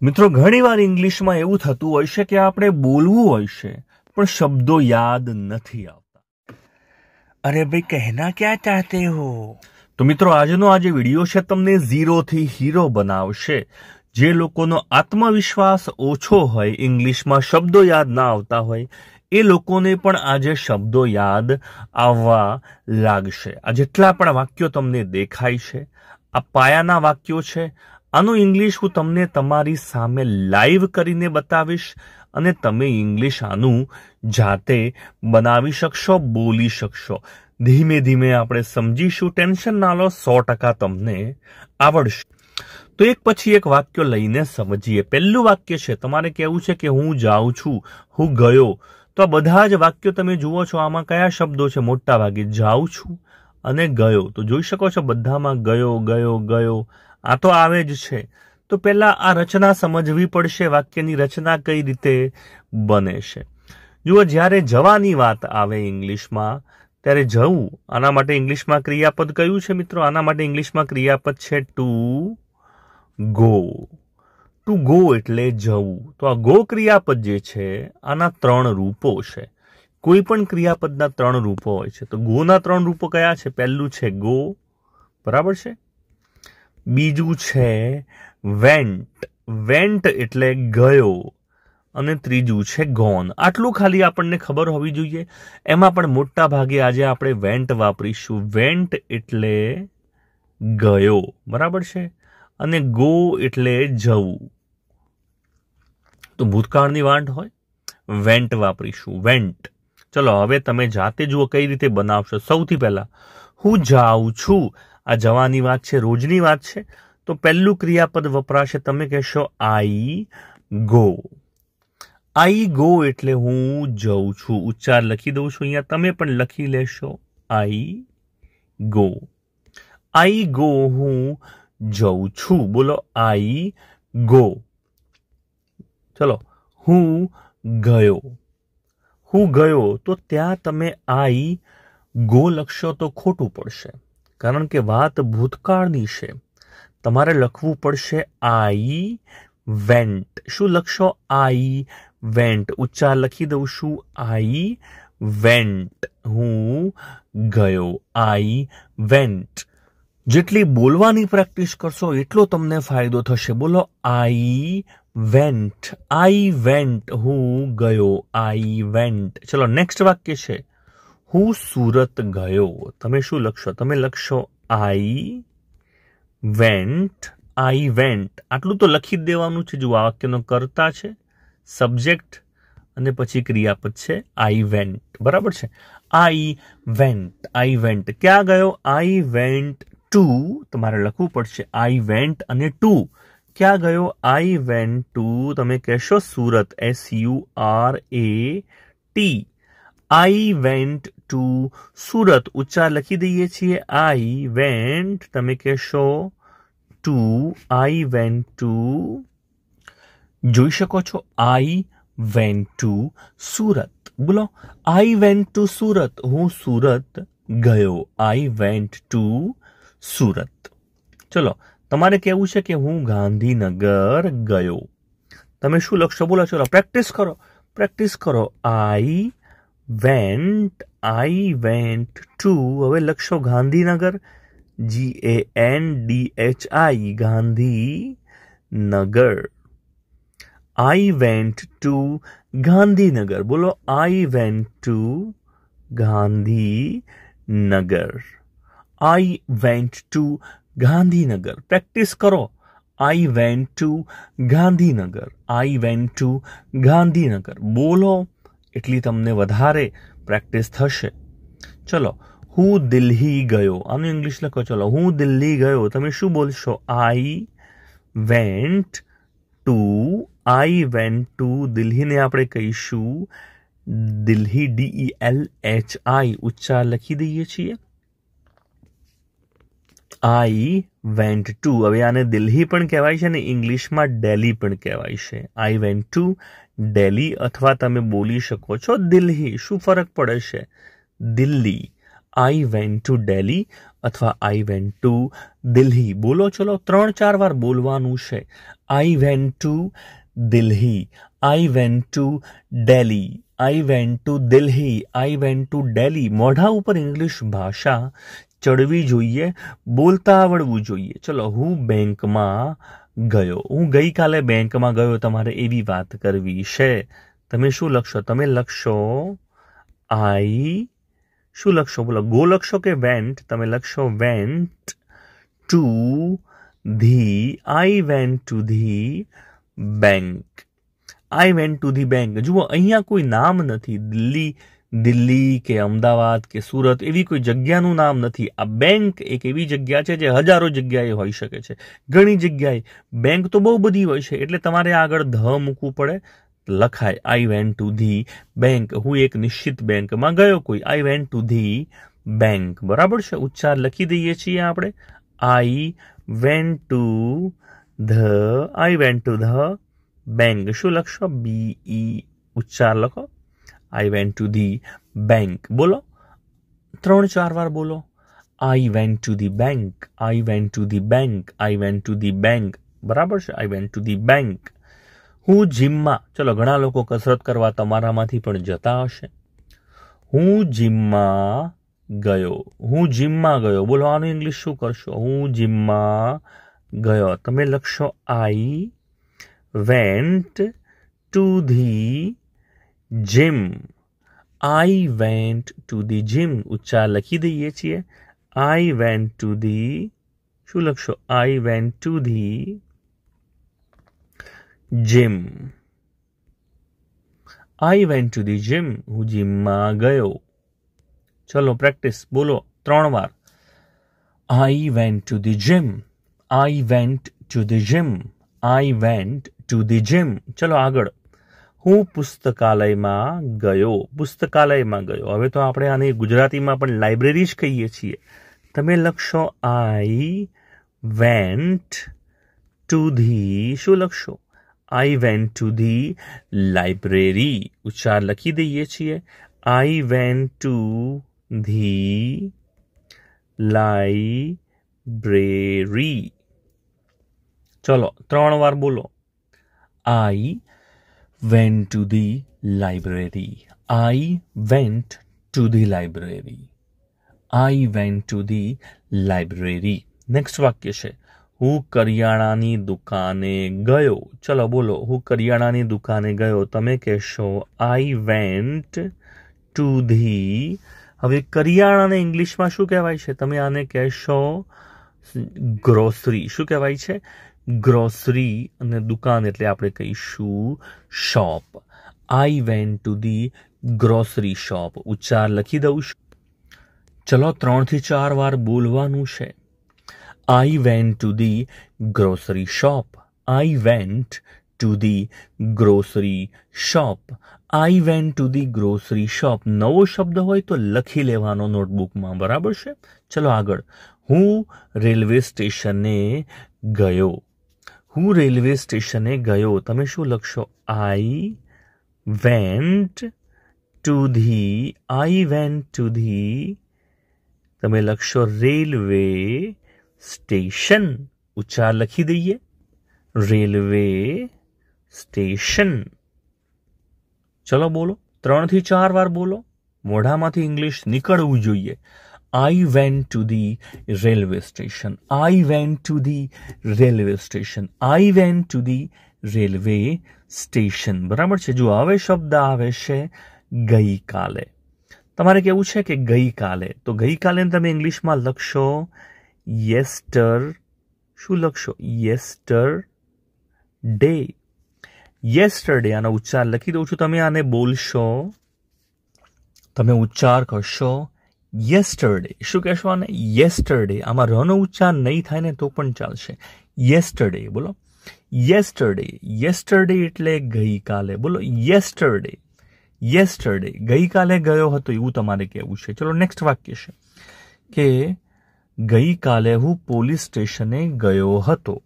મિત્રો ઘણીવાર ઇંગ્લિશમાં એવું થતું હોય છે કે આપણે બોલવું હોય છે પણ શબ્દો યાદ નથી આવતા અરે ભાઈ કહેના ક્યાં ચાહતે હો તો મિત્રો આજનો આ જે વિડીયો છે તમને ઝીરોથી હીરો બનાવશે જે લોકોનો આત્મવિશ્વાસ ઓછો હોય ઇંગ્લિશમાં શબ્દો યાદ ના આવતા હોય એ લોકોને પણ આજે શબ્દો યાદ આવવા લાગશે આ જેટલા પણ વાક્યો તમને દેખાય છે આ પાયાના વાક્યો છે આનું ઇંગ્લિશ હું તમને તમારી સામે લાઈવ કરીને બતાવીશ અને તમે ઇંગ્લિશ આનું જાતે બનાવી શકશો બોલી શકશો ધીમે ધીમે આપણે સમજીશું ટેન્શન ના લો સો ટકા તમને આવડશે તો એક પછી એક વાક્ય લઈને સમજીએ પહેલું વાક્ય છે તમારે કહેવું છે કે હું જાઉં છું હું ગયો તો આ બધા જ વાક્યો તમે જુઓ છો આમાં કયા શબ્દો છે મોટા ભાગે જાઉં છું અને ગયો તો જોઈ શકો છો બધામાં ગયો ગયો ગયો આ તો આવે જ છે તો પહેલાં આ રચના સમજવી પડશે વાક્યની રચના કઈ રીતે બને છે જુઓ જ્યારે જવાની વાત આવે ઇંગ્લિશમાં ત્યારે જવું આના માટે ઇંગ્લિશમાં ક્રિયાપદ કયું છે મિત્રો આના માટે ઇંગ્લિશમાં ક્રિયાપદ છે ટુ ગો ટુ ગો એટલે જવું તો આ ગો ક્રિયાપદ જે છે આના ત્રણ રૂપો છે કોઈ પણ ક્રિયાપદના ત્રણ રૂપો હોય છે તો ગોના ત્રણ રૂપો કયા છે પહેલું છે ગો બરાબર છે બીજું છે વેન્ટ વેન્ટ એટલે ગયો અને ત્રીજું છે ગોન આટલું ખાલી આપણને ખબર હોવી જોઈએ એમાં પણ મોટા ભાગે આજે આપણે વેન્ટ વાપરીશું વેન્ટ એટલે ગયો બરાબર છે અને ગો એટલે જવું તો ભૂતકાળની વાંટ હોય વેન્ટ વાપરીશું વેન્ટ ચલો હવે તમે જાતે જુઓ કઈ રીતે બનાવશો સૌથી પહેલાં હું જાઉં છું આ જવાની વાત છે રોજની વાત છે તો પહેલું ક્રિયાપદ વપરાશે તમે કહેશો આઈ ગો આઈ ગો એટલે હું જઉં છું ઉચ્ચાર લખી દઉં છું અહીંયા તમે પણ લખી લેશો આઈ ગો આઈ ગો હું જઉં છું બોલો આઈ ગો ચલો હું ગયો હું ગયો તો ત્યાં તમે આઈ ગો લખશો તો ખોટું પડશે કારણ કે વાત ભૂતકાળની છે તમારે લખવું પડશે આઈ વેન્ટ શું લખશો આઈ વેન્ટ ઉચ્ચાર લખી દઉં છું આઈ વેન્ટ હું ગયો આઈ વેન્ટ જેટલી બોલવાની પ્રેક્ટિસ કરશો એટલો તમને ફાયદો થશે બોલો આઈ વેન્ટ આઈ વેન્ટ હું ગયો આઈ વેન્ટ ચલો નેક્સ્ટ વાક્ય છે હું સુરત ગયો તમે શું લખશો તમે લખશો આઈ વેન્ટ આઈ વેન્ટ આટલું તો લખી જ દેવાનું છે જુઓ આ વાક્યનો કર્તા છે સબ્જેક્ટ અને પછી ક્રિયાપદ છે આઈ વેન્ટ બરાબર છે આઈ વેન્ટ આઈ વેન્ટ ક્યાં ગયો આઈ વેન્ટ ટુ તમારે લખવું પડશે આઈ વેન્ટ અને ટુ ક્યાં ગયો આઈ વેન્ટ ટુ તમે કહેશો Surat S U R A T I went to Surat उच्चार लखी दिए आई वेट ते कहो टू आई वेट टू जी सको आई वेट टू सूरत बोलो आई वेट टू सूरत हूँ सूरत गयो आई वेट टू सूरत चलो तेरे कहूँ के हूँ गांधीनगर गयो ते शू लक्ष्य बोला चलो प्रेक्टिस् करो प्रेक्टिस् करो I went I went to हमें लक्ष्य Gandhinagar G A N D H I Gandhinagar I went to Gandhinagar बोलो I went to Gandhinagar I went to Gandhinagar practice करो I went to Gandhinagar I went to Gandhinagar बोलो એટલી તમને વધારે પ્રેક્ટિસ થશે ચલો હું દિલ્હી ગયો આનું ઇંગ્લિશ લખો ચલો હું દિલ્હી ગયો તમે શું બોલશો I went to I went to દિલ્હીને આપણે કહીશું Delhi D E L H I ઉચ્ચાર લખી દઈએ છીએ આઈ વેન્ટ ટુ હવે આને દિલ્હી પણ કહેવાય છે અને ઇંગ્લિશમાં ડેલી પણ કહેવાય છે આઈ વેન્ટ ટુ ડેલી અથવા તમે બોલી શકો છો દિલ્હી શું ફરક પડે છે Delhi I went to Delhi અથવા આઈ વેન્ટ ટુ દિલ્હી બોલો ચલો ત્રણ ચાર વાર બોલવાનું છે I went to Delhi I went to Delhi I went to Delhi I went to Delhi મોઢા ઉપર ઇંગ્લિશ ભાષા चढ़वी જોઈએ બોલતા આવડવું જોઈએ ચલો હું બેંક માં ગયો હું ગઈ કાલે બેંક માં ગયો તમારે એવી વાત કરવી છે તમે શું લખશો તમે લખશો આઈ શું લખશો બોલો ગો લખશો કે વેન્ટ તમે લખશો વેન્ટ ટુ થી I went to the bank I went to the bank જુઓ અહીંયા કોઈ નામ નથી દિલ્હી દિલ્હી કે અમદાવાદ કે સુરત એવી કોઈ જગ્યાનું નામ નથી આ બેંક એક એવી જગ્યા છે જે હજારો જગ્યાએ હોઈ શકે છે ઘણી જગ્યાએ બેંક તો બહુ બધી હોય છે એટલે તમારે આગળ ધ મૂકવું પડે લખાય I went to the bank હું એક નિશ્ચિત બેંકમાં ગયો કોઈ I went to the bank બરાબર છે ઉચ્ચાર લખી દઈએ છીએ આપણે I went to the I went to the bank શું લખશો બીઈ e, ઉચ્ચાર લખો I went to the bank બોલો ત્રણ ચાર વાર બોલો I went to the bank I went to the bank I went to the bank બરાબર છે I went to the bank હું જીમમાં ચલો ઘણા લોકો કસરત કરવા તમારામાંથી પણ જતા હશે હું જીમમાં ગયો હું જીમમાં ગયો બોલો આનું ઇંગ્લિશ શું કરશો હું જીમમાં ગયો તમે લખશો I went to the gym I went to the gym ઉચ્ચાર લખી દઈએ છીએ આઈ વેન્ટ ટુ ધી શું લખશો I went to the gym I went to the gym હું જીમમાં ગયો ચલો પ્રેક્ટિસ બોલો ત્રણ વાર I went to the gym I went to the gym I went to the gym ચલો આગળ હું પુસ્તકાલયમાં ગયો પુસ્તકાલયમાં ગયો હવે તો આપણે આને ગુજરાતીમાં પણ લાઇબ્રેરી જ કહીએ છીએ તમે લખશો આઈ વેન્ટ ટુ ધી શું લખશો I went to the library ઉચ્ચાર લખી દઈએ છીએ I went to the library ચલો ત્રણ વાર બોલો I went to the library I went to the library I went to the library next વાક્ય છે હું કરિયાણાની દુકાને ગયો ચલો બોલો હું કરિયાણાની દુકાને ગયો તમે કહેશો આઈ વેન્ટ ટુ ધી હવે કરિયાણાને ઇંગ્લિશમાં શું કહેવાય છે તમે આને કહેશો ગ્રોસરી શું કહેવાય છે ગ્રોસરી અને દુકાન એટલે આપણે કહીશું shop I went to the grocery shop ઉચ્ચાર લખી દઉં છું ચલો ત્રણથી ચાર વાર બોલવાનું છે I went to the grocery shop I went to the grocery shop I went to the grocery shop નવો શબ્દ હોય તો લખી લેવાનો નોટબુકમાં બરાબર છે ચલો આગળ હું રેલવે સ્ટેશને ગયો હું રેલવે સ્ટેશને ગયો તમે શું લખશો I went to the I went to the તમે લખશો રેલવે સ્ટેશન ઉચ્ચાર લખી દઈએ રેલવે સ્ટેશન ચલો બોલો ત્રણથી ચાર વાર બોલો મોઢામાંથી ઇંગ્લિશ નીકળવું જોઈએ I went to the railway station. I went to the railway station. I went to the railway station. બરાબર છે જો આવે શબ્દ આવે છે ગઈ કાલે તમારે કેવું છે કે ગઈકાલે તો ગઈકાલે તમે ઇંગ્લિશમાં લખશો યેસ્ટર શું લખશો યેસ્ટર ડે યેસ્ટરડે આનો ઉચ્ચાર લખી દઉં છું તમે આને બોલશો તમે ઉચ્ચાર કરશો યેસ્ટરડે શું કહેશો કહેશવાને યેસ્ટરડે આમાં રનો ઉચ્ચાર નહીં થાય ને તો પણ ચાલશે યેસ્ટરડે બોલો યેસ્ટરડે યેસ્ટરડે એટલે ગઈકાલે બોલો યેસ્ટરડે યેસ્ટરડે ગઈકાલે ગયો હતો એવું તમારે કહેવું છે ચલો નેક્સ્ટ વાક્ય છે કે ગઈકાલે હું પોલીસ સ્ટેશને ગયો હતો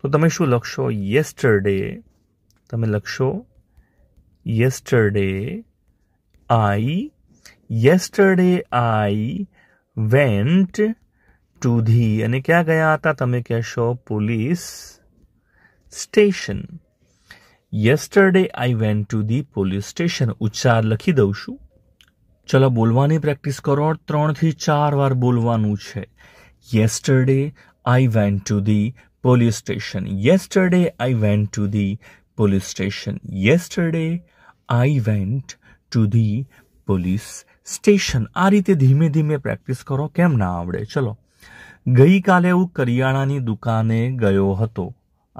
તો તમે શું લખશો યેસ્ટરડે તમે લખશો yesterday I yesterday I went to the અને ક્યાં ગયા હતા તમે કહેશો police station yesterday I went to the police station ઉચ્ચાર લખી દઉં છું ચલો બોલવાની પ્રેક્ટિસ કરો ત્રણથી ચાર વાર બોલવાનું છે yesterday I went to the police station yesterday I went to the police station yesterday I went to the police station આ રીતે ધીમે ધીમે પ્રેક્ટિસ કરો કેમ ના આવડે ચલો ગઈકાલે હું કરિયાણાની દુકાને ગયો હતો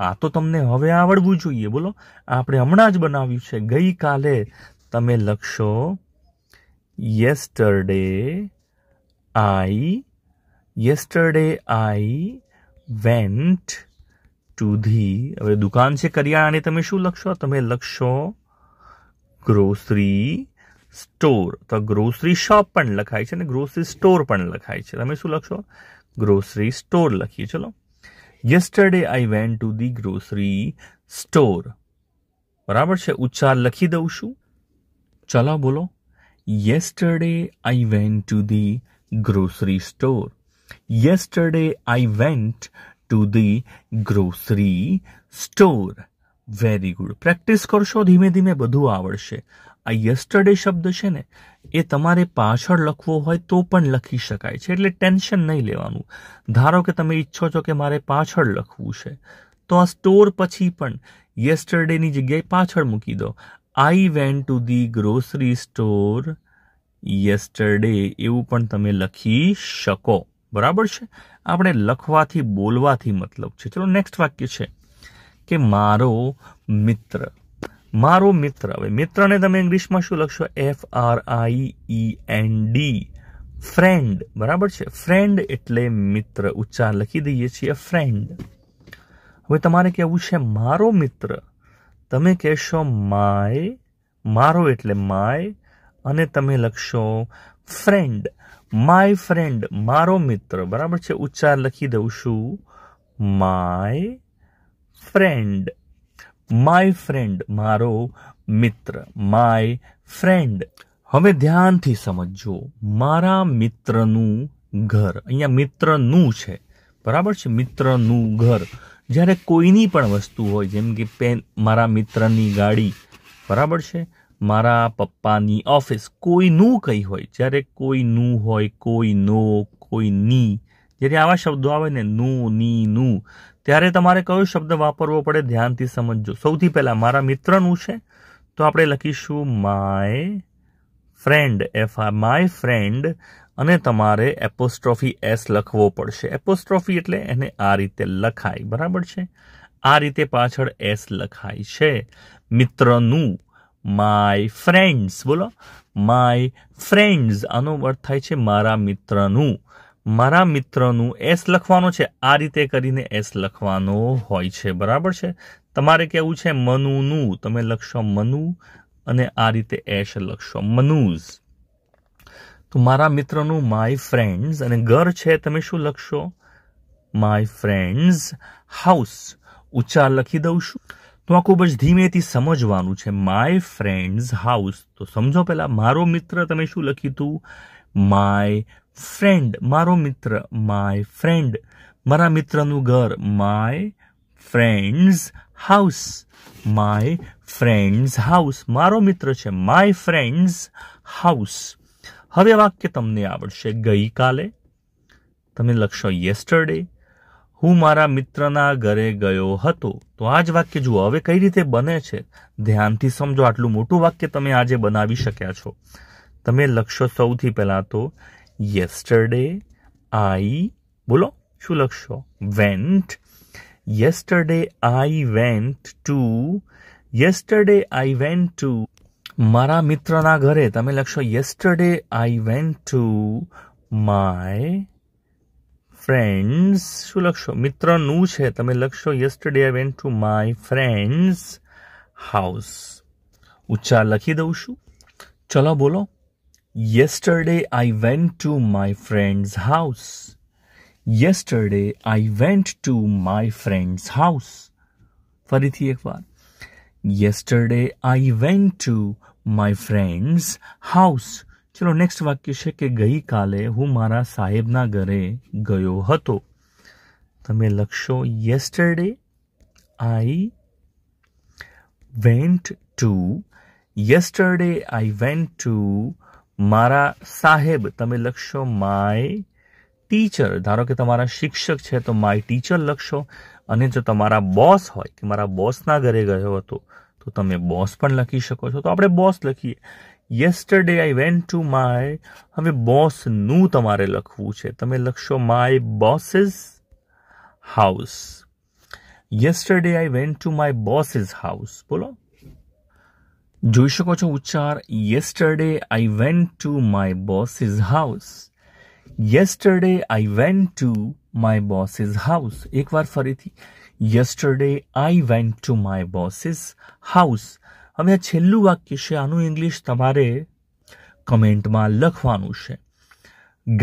આ તો તમને હવે આવડવું જોઈએ બોલો આપણે હમણાં જ બનાવ્યું છે ગઈકાલે તમે લખશો yesterday I yesterday I went to the હવે દુકાન છે કરિયાણાની તમે શું લખશો તમે લખશો ગ્રોસરી સ્ટોર તો ગ્રોસરી શોપ પણ લખાય છે અને ગ્રોસરી સ્ટોર પણ લખાય છે તમે શું લખશો ગ્રોસરી સ્ટોર લખીએ ચલો yesterday I went to the grocery store બરાબર છે ઉચ્ચાર લખી દઉં છું ચલો બોલો yesterday I went to the grocery store yesterday I went to the grocery store very good practice કરશો ધીમે ધીમે બધું આવડશે આ યસ્ટરડે શબ્દ છે ને એ તમારે પાછળ લખવો હોય તો પણ લખી શકાય છે એટલે ટેન્શન નહીં લેવાનું ધારો કે તમે ઈચ્છો છો કે મારે પાછળ લખવું છે તો આ સ્ટોર પછી પણ યસ્ટરડેની જગ્યાએ પાછળ મૂકી દો I went to the grocery store yesterday એવું પણ તમે લખી શકો બરાબર છે આપણે લખવાથી બોલવાથી મતલબ છે ચલો નેક્સ્ટ વાક્ય છે કે મારો મિત્ર મારો મિત્ર હવે મિત્રને તમે ઇંગ્લિશમાં શું લખશો F R I E N D friend બરાબર છે ફ્રેન્ડ એટલે મિત્ર ઉચ્ચાર લખી દઈએ છીએ ફ્રેન્ડ હવે તમારે કહેવું છે મારો મિત્ર તમે કહેશો માય મારો એટલે માય અને તમે લખશો ફ્રેન્ડ માય ફ્રેન્ડ મારો મિત્ર બરાબર છે ઉચ્ચાર લખી દઉં છું માય ફ્રેન્ડ માય ફ્રેન્ડ મારો મિત્ર માય ફ્રેન્ડ હવે ધ્યાનથી સમજો મારા મિત્રનું ઘર અહીંયા મિત્રનું છે બરાબર છે મિત્રનું ઘર જ્યારે કોઈની પણ વસ્તુ હોય જેમ કે પેન મારા મિત્રની ગાડી બરાબર છે મારા પપ્પાની ઓફિસ કોઈનું કંઈ હોય જ્યારે કોઈનું હોય કોઈનો કોઈની જ્યારે આવા શબ્દો આવે ને નું ની નું ત્યારે તમારે કયો શબ્દ વાપરવો પડે ધ્યાનથી સમજજો સૌથી પહેલાં મારા મિત્રનું છે તો આપણે લખીશું માય ફ્રેન્ડ એફ આ માય ફ્રેન્ડ અને તમારે એપોસ્ટ્રોફી એસ લખવો પડશે એપોસ્ટ્રોફી એટલે એને આ રીતે લખાય બરાબર છે આ રીતે પાછળ એસ લખાય છે મિત્રનું માય ફ્રેન્ડ્સ બોલો માય ફ્રેન્ડ્સ આનો અર્થ થાય છે મારા મિત્રનું મારા મિત્રનું એસ લખવાનો છે આ રીતે કરીને એસ લખવાનો હોય છે બરાબર છે તમારે કેવું છે મનુનું તમે લખશો મનુ અને આ રીતે એશ લખશો મનુઝ તો મારા મિત્રનું માય ફ્રેન્ડ્સ અને ઘર છે તમે શું લખશો માય ફ્રેન્ડ્સ હાઉસ ઉચ્ચાર લખી દઉં છું તો આ ખૂબ જ ધીમેથી સમજવાનું છે માય ફ્રેન્ડ્સ હાઉસ તો સમજો પહેલાં મારો મિત્ર તમે શું લખી તું માય ફ્રેન્ડ મારો મિત્ર માય ફ્રેન્ડ મારા મિત્રનું ઘર my friend's house my friend's house મારો મિત્ર છે માય ફ્રેન્ડ્સ હાઉસ હવે વાક્ય તમને આવડશે ગઈકાલે તમે લખશો યેસ્ટરડે હું મારા મિત્રના ઘરે ગયો હતો તો આ જ વાક્ય જુઓ હવે કઈ રીતે બને છે ધ્યાનથી સમજો આટલું મોટું વાક્ય તમે આજે બનાવી શક્યા છો તમે લખશો સૌથી પહેલાં તો yesterday I bolo shulaksho went yesterday I went to yesterday I went to મારા મિત્રના ઘરે તમે લખશો yesterday I went to my friend's શું લખશો મિત્રનું છે તમે લખશો yesterday I went to my friend's house ઉચ્ચાર લખી દઉં છું ચલો બોલો Yesterday I went to my friend's house. Yesterday I went to my friend's house. ફરીથી એક વાર Yesterday I went to my friend's house. ચલો નેક્સ્ટ વાક્ય છે કે ગઈકાલે હું મારા સાહેબના ઘરે ગયો હતો તમે લખશો yesterday I went to yesterday I went to મારા સાહેબ તમે લખશો માય ટીચર ધારો કે તમારા શિક્ષક છે તો માય ટીચર લખશો અને જો તમારા બોસ હોય કે મારા બોસના ઘરે ગયો હતો તો તમે બોસ પણ લખી શકો છો તો આપણે બોસ લખીએ yesterday I went to my હવે બોસનું તમારે લખવું છે તમે લખશો my boss's house yesterday I went to my boss's house બોલો જોઈ શકો છો ઉચ્ચાર yesterday I went to my boss's house yesterday I went to my boss's house એકવાર ફરીથી yesterday I went to my boss's house હવે આ છેલ્લું વાક્ય છે આનું ઇંગ્લિશ તમારે કમેન્ટમાં લખવાનું છે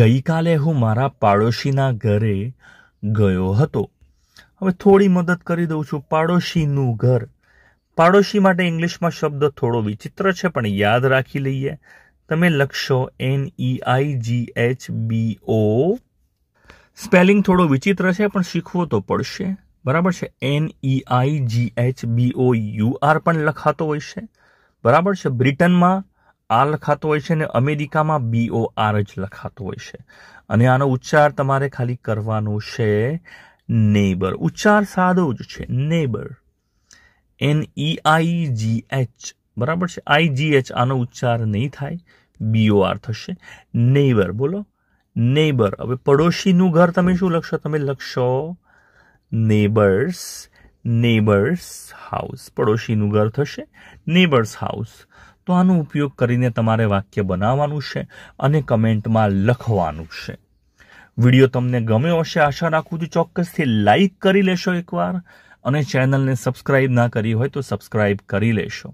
ગઈકાલે હું મારા પાડોશીના ઘરે ગયો હતો હવે થોડી મદદ કરી દઉં છું પાડોશીનું ઘર પાડોશી માટે ઇંગ્લિશમાં શબ્દ થોડો વિચિત્ર છે પણ યાદ રાખી લઈએ તમે લખશો N E I G H B O spelling થોડો વિચિત્ર છે પણ શીખવો તો પડશે બરાબર છે N E I G H B O U R પણ લખાતો હોય છે બરાબર છે બ્રિટનમાં આ લખાતો હોય છે અને અમેરિકામાં બી ઓ આર જ લખાતો હોય છે અને આનો ઉચ્ચાર તમારે ખાલી કરવાનો છે નેબર ઉચ્ચાર સાદો જ છે neighbour N E I G H બરાબર છે આઈ જી એચ આનો ઉચ્ચાર નહીં થાય બીઓઆર થશે નેબર બોલો નેબર હવે પડોશીનું ઘર તમે શું લખશો તમે લખશો નેબર્સ નેબર્સ હાઉસ પડોશીનું ઘર થશે નેબર્સ હાઉસ તો આનો ઉપયોગ કરીને તમારે વાક્ય બનાવવાનું છે અને કમેન્ટમાં લખવાનું છે વિડીયો તમને ગમ્યો હશે આશા રાખું છું ચોક્કસથી લાઈક કરી લેશો એકવાર અને ચેનલને સબસ્ક્રાઇબ ના કરી હોય તો સબસ્ક્રાઇબ કરી લેશો